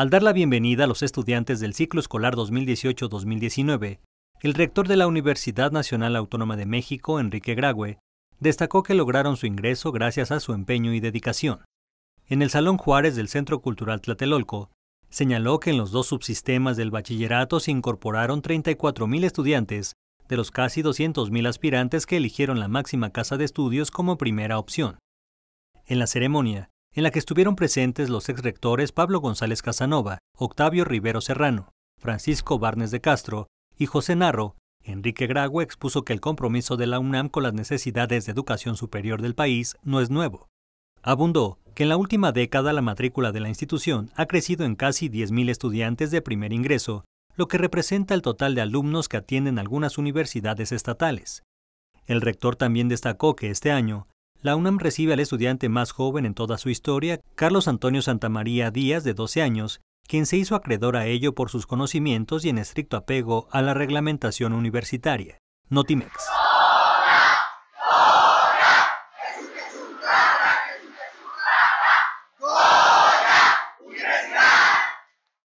Al dar la bienvenida a los estudiantes del ciclo escolar 2018-2019, el rector de la Universidad Nacional Autónoma de México, Enrique Grague, destacó que lograron su ingreso gracias a su empeño y dedicación. En el Salón Juárez del Centro Cultural Tlatelolco, señaló que en los dos subsistemas del bachillerato se incorporaron 34.000 estudiantes de los casi 200.000 aspirantes que eligieron la máxima casa de estudios como primera opción. En la ceremonia, en la que estuvieron presentes los ex rectores Pablo González Casanova, Octavio Rivero Serrano, Francisco Barnes de Castro y José Narro, Enrique Grago expuso que el compromiso de la UNAM con las necesidades de educación superior del país no es nuevo. Abundó que en la última década la matrícula de la institución ha crecido en casi 10.000 estudiantes de primer ingreso, lo que representa el total de alumnos que atienden algunas universidades estatales. El rector también destacó que este año la UNAM recibe al estudiante más joven en toda su historia, Carlos Antonio Santamaría Díaz, de 12 años, quien se hizo acreedor a ello por sus conocimientos y en estricto apego a la reglamentación universitaria. Notimex.